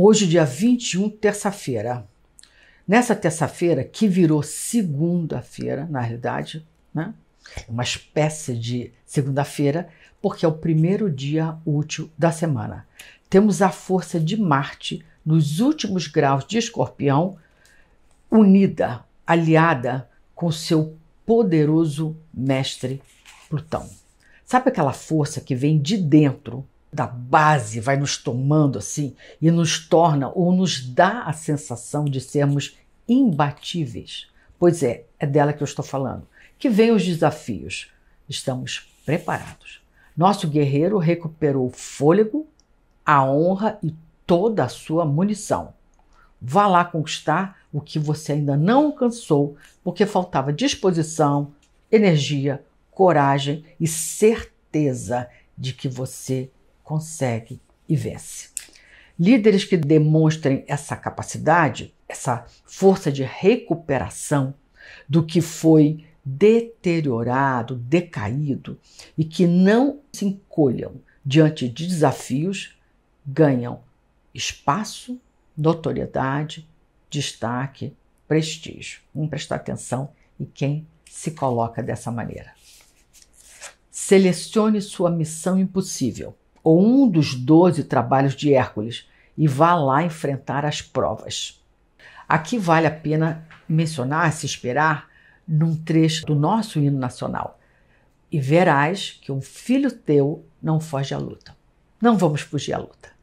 Hoje, dia 21, terça-feira. Nessa terça-feira, que virou segunda-feira, na realidade, né? uma espécie de segunda-feira, porque é o primeiro dia útil da semana. Temos a força de Marte nos últimos graus de Escorpião, unida, aliada com seu poderoso mestre Plutão. Sabe aquela força que vem de dentro da base vai nos tomando assim e nos torna ou nos dá a sensação de sermos imbatíveis. Pois é, é dela que eu estou falando. Que vem os desafios. Estamos preparados. Nosso guerreiro recuperou fôlego, a honra e toda a sua munição. Vá lá conquistar o que você ainda não alcançou, porque faltava disposição, energia, coragem e certeza de que você consegue e vence. Líderes que demonstrem essa capacidade, essa força de recuperação do que foi deteriorado, decaído e que não se encolham diante de desafios, ganham espaço, notoriedade, destaque, prestígio. Vamos prestar atenção em quem se coloca dessa maneira. Selecione sua missão impossível ou um dos doze trabalhos de Hércules e vá lá enfrentar as provas. Aqui vale a pena mencionar, se esperar, num trecho do nosso hino nacional. E verás que um filho teu não foge à luta. Não vamos fugir à luta.